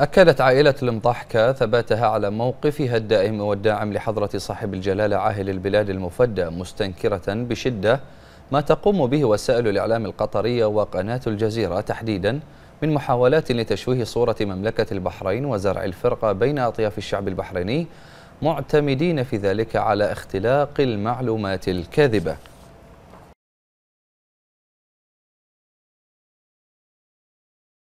أكدت عائلة المضحكة ثباتها على موقفها الدائم والداعم لحضرة صاحب الجلالة عاهل البلاد المفدى مستنكرة بشدة ما تقوم به وسائل الإعلام القطرية وقناة الجزيرة تحديدا من محاولات لتشويه صورة مملكة البحرين وزرع الفرقة بين أطياف الشعب البحريني معتمدين في ذلك على اختلاق المعلومات الكاذبة